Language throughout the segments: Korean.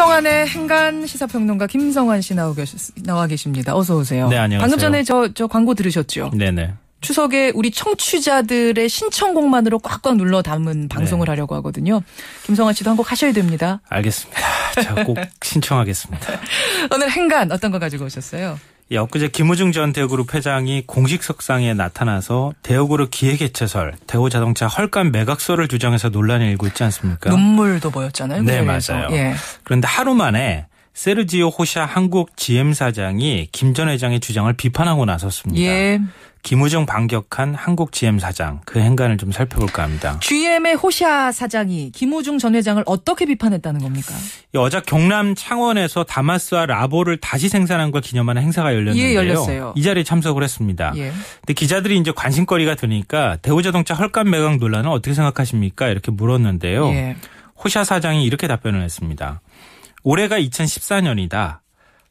김성환의 행간 시사평론가 김성환 씨 나오 계시, 나와 계십니다. 어서 오세요. 네, 안녕하세요. 방금 전에 저, 저 광고 들으셨죠? 네네. 추석에 우리 청취자들의 신청곡만으로 꽉꽉 눌러 담은 네. 방송을 네. 하려고 하거든요. 김성환 씨도 한 곡 하셔야 됩니다. 알겠습니다. 제가 꼭 신청하겠습니다. 오늘 행간 어떤 거 가지고 오셨어요? 예, 엊그제 김우중 전 대우그룹 회장이 공식 석상에 나타나서 대우그룹 기획개체설, 대우자동차 헐값 매각설을 주장해서 논란이 일고 있지 않습니까? 눈물도 보였잖아요. 네, 맞아요. 예. 그런데 하루 만에 세르지오 호샤 한국 GM 사장이 김 전 회장의 주장을 비판하고 나섰습니다. 예. 김우중 반격한 한국 GM 사장 그 행간을 좀 살펴볼까 합니다. GM의 호샤 사장이 김우중 전 회장을 어떻게 비판했다는 겁니까? 여자 경남 창원에서 다마스와 라보를 다시 생산한 걸 기념하는 행사가 열렸는데요. 예, 열렸어요. 이 자리에 참석을 했습니다. 예. 근데 기자들이 이제 관심거리가 되니까 대우자동차 헐값 매각 논란은 어떻게 생각하십니까? 이렇게 물었는데요. 예. 호샤 사장이 이렇게 답변을 했습니다. 올해가 2014년이다.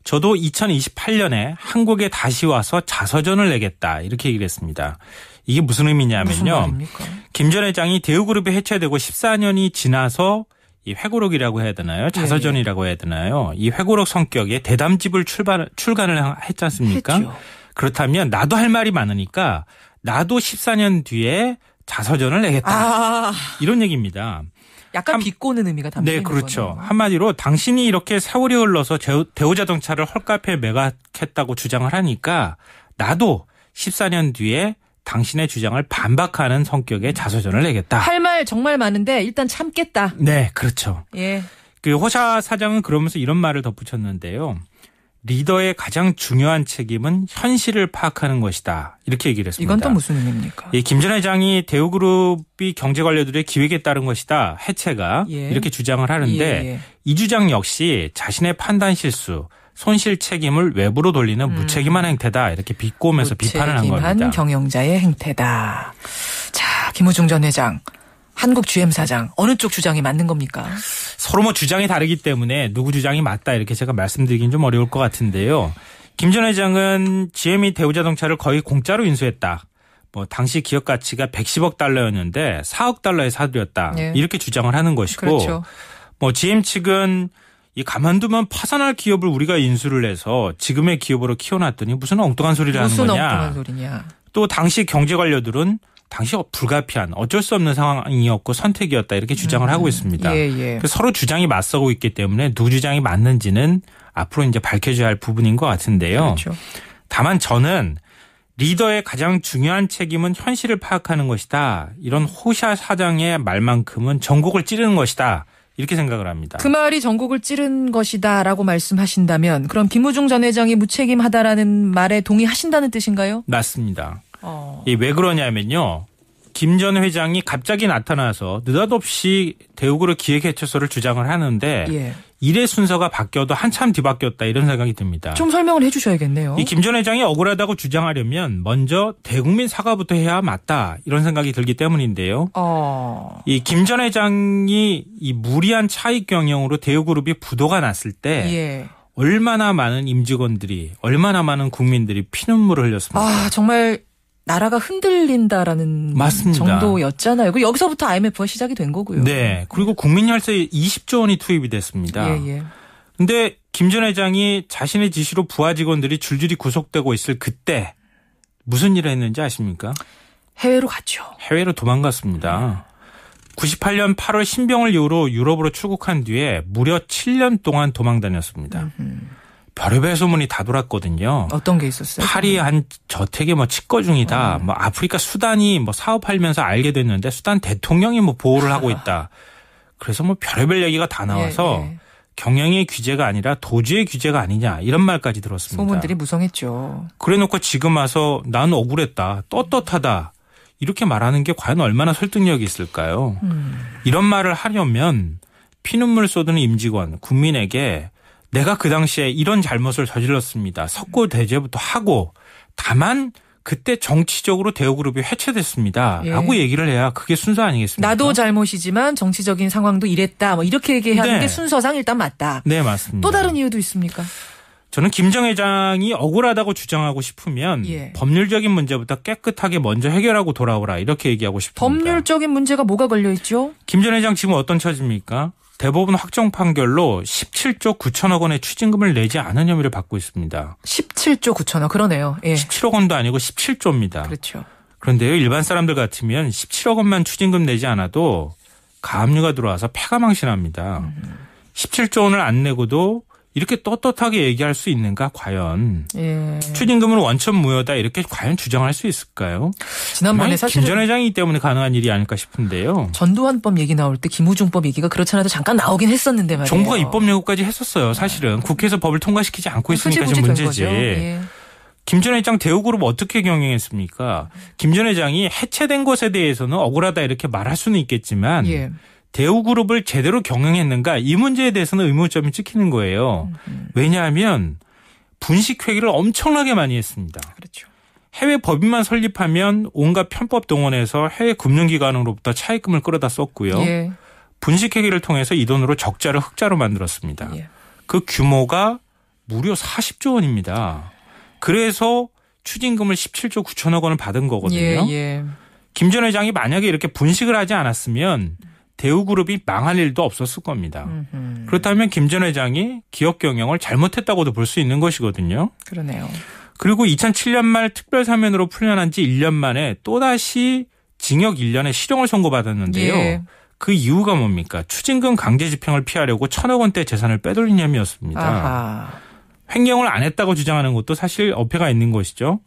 저도 2028년에 한국에 다시 와서 자서전을 내겠다. 이렇게 얘기를 했습니다. 이게 무슨 의미냐면요. 무슨 김전 회장이 대우그룹이 해체되고 14년이 지나서 이 회고록이라고 해야 되나요? 예, 예. 자서전이라고 해야 되나요? 이 회고록 성격의 대담집을 출발, 출간을 했지 않습니까? 했죠. 그렇다면 나도 할 말이 많으니까 나도 14년 뒤에 자서전을 내겠다. 아. 이런 얘기입니다. 약간 한, 비꼬는 의미가 담겨 네, 그렇죠. 거네 한마디로 당신이 이렇게 세월이 흘러서 대우자동차를 헐값에 매각했다고 주장을 하니까 나도 14년 뒤에 당신의 주장을 반박하는 성격의 자서전을 내겠다. 할 말 정말 많은데 일단 참겠다. 네, 그렇죠. 예. 그호사 사장은 그러면서 이런 말을 덧붙였는데요. 리더의 가장 중요한 책임은 현실을 파악하는 것이다. 이렇게 얘기를 했습니다. 이건 또 무슨 의미입니까? 예, 김전 회장이 대우그룹이 경제관료들의 기획에 따른 것이다. 해체가 예. 이렇게 주장을 하는데 예, 예. 이 주장 역시 자신의 판단 실수 손실 책임을 외부로 돌리는 음. 무책임한 행태다 이렇게 비꼬면서 비판을 한 겁니다. 무책임한 경영자의 행태다. 자, 김우중 전 회장 한국 GM 사장 어느 쪽 주장이 맞는 겁니까? 서로 뭐 주장이 다르기 때문에 누구 주장이 맞다 이렇게 제가 말씀드리긴 좀 어려울 것 같은데요. 김 전 회장은 GM이 대우자동차를 거의 공짜로 인수했다. 뭐 당시 기업 가치가 110억 달러였는데 4억 달러에 사들였다. 네. 이렇게 주장을 하는 것이고 그렇죠. 뭐 GM 측은 이 가만두면 파산할 기업을 우리가 인수를 해서 지금의 기업으로 키워놨더니 무슨 엉뚱한 소리를 무슨 하는 거냐. 엉뚱한 소리냐. 또 당시 경제 관료들은 당시 불가피한 어쩔 수 없는 상황이었고 선택이었다 이렇게 주장을 음. 하고 있습니다. 예, 예. 그 서로 주장이 맞서고 있기 때문에 누 주장이 맞는지는 앞으로 이제 밝혀져야 할 부분인 것 같은데요. 그렇죠. 다만 저는 리더의 가장 중요한 책임은 현실을 파악하는 것이다. 이런 호샤 사장의 말만큼은 전국을 찌르는 것이다. 이렇게 생각을 합니다. 그 말이 전국을 찌른 것이다라고 말씀하신다면 그럼 김우중 전 회장이 무책임하다라는 말에 동의하신다는 뜻인가요? 맞습니다. 어. 이왜 그러냐면요. 김 전 회장이 갑자기 나타나서 느닷없이 대우그룹 기획해체서를 주장을 하는데 예. 일의 순서가 바뀌어도 한참 뒤바뀌었다 이런 생각이 듭니다. 좀 설명을 해주셔야겠네요. 이 김 전 회장이 억울하다고 주장하려면 먼저 대국민 사과부터 해야 맞다 이런 생각이 들기 때문인데요. 어... 이김 전 회장이 이 무리한 차익 경영으로 대우그룹이 부도가 났을 때. 예. 얼마나 많은 임직원들이 얼마나 많은 국민들이 피눈물을 흘렸습니까? 아 정말 나라가 흔들린다라는 맞습니다. 정도였잖아요. 그 여기서부터 IMF가 시작이 된 거고요. 네. 그리고 국민 혈세 20조 원이 투입이 됐습니다. 예, 예. 근데 김 전 회장이 자신의 지시로 부하 직원들이 줄줄이 구속되고 있을 그때 무슨 일을 했는지 아십니까? 해외로 갔죠. 해외로 도망갔습니다. 98년 8월 신병을 이후로 유럽으로 출국한 뒤에 무려 7년 동안 도망 다녔습니다. 음흠. 별의별 소문이 다 돌았거든요. 어떤 게 있었어요? 파리 한 저택에 뭐 치과 중이다. 음. 뭐 아프리카 수단이 뭐 사업하면서 알게 됐는데 수단 대통령이 뭐 보호를 하고 있다. 그래서 뭐 별의별 얘기가 다 나와서 예, 예. 경영의 규제가 아니라 도주의 규제가 아니냐 이런 말까지 들었습니다. 소문들이 무성했죠. 그래놓고 지금 와서 난 억울했다, 떳떳하다 이렇게 말하는 게 과연 얼마나 설득력이 있을까요? 음. 이런 말을 하려면 피눈물 쏟는 임직원, 국민에게 내가 그 당시에 이런 잘못을 저질렀습니다. 석고 대제부터 하고 다만 그때 정치적으로 대우그룹이 해체됐습니다. 예. 라고 얘기를 해야 그게 순서 아니겠습니까? 나도 잘못이지만 정치적인 상황도 이랬다. 뭐 이렇게 얘기하는 네. 게 순서상 일단 맞다. 네, 맞습니다. 또 다른 이유도 있습니까? 저는 김정 회장이 억울하다고 주장하고 싶으면 예. 법률적인 문제부터 깨끗하게 먼저 해결하고 돌아오라 이렇게 얘기하고 싶습니다. 법률적인 문제가 뭐가 걸려 있죠? 김 전 회장 지금 어떤 처지입니까? 대법원 확정 판결로 17조 9천억 원의 추징금을 내지 않은 혐의를 받고 있습니다. 17조 9천억 그러네요. 예. 17억 원도 아니고 17조입니다. 그렇죠. 그런데요 일반 사람들 같으면 17억 원만 추징금 내지 않아도 가압류가 들어와서 폐가망신합니다 음. 17조 원을 안 내고도 이렇게 떳떳하게 얘기할 수 있는가 과연 예. 추징금은 원천 무효다 이렇게 과연 주장할 수 있을까요? 지난번에 사실 김전 회장이 때문에 가능한 일이 아닐까 싶은데요. 전두환법 얘기 나올 때 김우중법 얘기가 그렇잖아도 잠깐 나오긴 했었는데 말이에요. 정부가 입법 요구까지 했었어요. 사실은 아. 국회에서 법을 통과시키지 않고 있으니까 지금 문제지. 예. 김전 회장 대우그룹 어떻게 경영했습니까? 김 전 회장이 해체된 것에 대해서는 억울하다 이렇게 말할 수는 있겠지만. 예. 대우그룹을 제대로 경영했는가 이 문제에 대해서는 의문점이 찍히는 거예요. 음. 왜냐하면 분식회계를 엄청나게 많이 했습니다. 그렇죠. 해외 법인만 설립하면 온갖 편법 동원해서 해외 금융기관으로부터 차입금을 끌어다 썼고요. 예. 분식회계를 통해서 이 돈으로 적자를 흑자로 만들었습니다. 예. 그 규모가 무려 40조 원입니다. 그래서 추징금을 17조 9천억 원을 받은 거거든요. 예, 예. 김전 회장이 만약에 이렇게 분식을 하지 않았으면 음. 대우그룹이 망할 일도 없었을 겁니다. 음흠. 그렇다면 김 전 회장이 기업 경영을 잘못했다고도 볼 수 있는 것이거든요. 그러네요. 그리고 2007년 말 특별 사면으로 풀려난 지 1년 만에 또다시 징역 1년에 실형을 선고받았는데요. 예. 그 이유가 뭡니까? 추징금 강제 집행을 피하려고 천억 원대 재산을 빼돌린 혐의였습니다. 아하. 횡령을 안 했다고 주장하는 것도 사실 어폐가 있는 것이죠.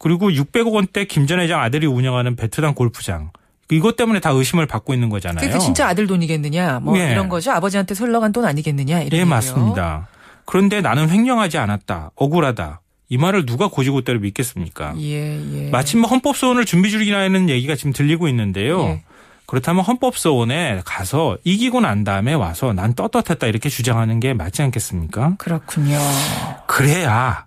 그리고 600억 원대 김 전 회장 아들이 운영하는 베트남 골프장. 이것 때문에 다 의심을 받고 있는 거잖아요. 그게 그러니까 진짜 아들 돈이겠느냐, 뭐 예. 이런 거죠. 아버지한테 흘러간 돈 아니겠느냐 이런. 예, 얘기예요. 맞습니다. 그런데 나는 횡령하지 않았다, 억울하다. 이 말을 누가 고지고대로 믿겠습니까? 예, 예. 마침 뭐 헌법 소원을 준비 중이라는 얘기가 지금 들리고 있는데요. 예. 그렇다면 헌법소원에 가서 이기고 난 다음에 와서 난 떳떳했다 이렇게 주장하는 게 맞지 않겠습니까? 그렇군요. 그래야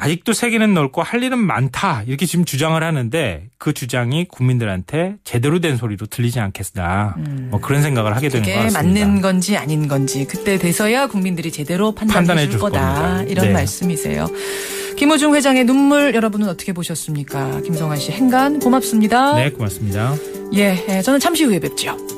아직도 세계는 넓고 할 일은 많다 이렇게 지금 주장을 하는데 그 주장이 국민들한테 제대로 된 소리로 들리지 않겠다 음. 뭐 그런 생각을 하게 되는 것 같습니다. 맞는 건지 아닌 건지 그때 돼서야 국민들이 제대로 판단해, 판단해 줄 거다 겁니다. 이런 네. 말씀이세요. 김호중 회장의 눈물 여러분은 어떻게 보셨습니까? 김성환 씨 행간 고맙습니다. 네 고맙습니다. 예, 예 저는 잠시 후에 뵙죠.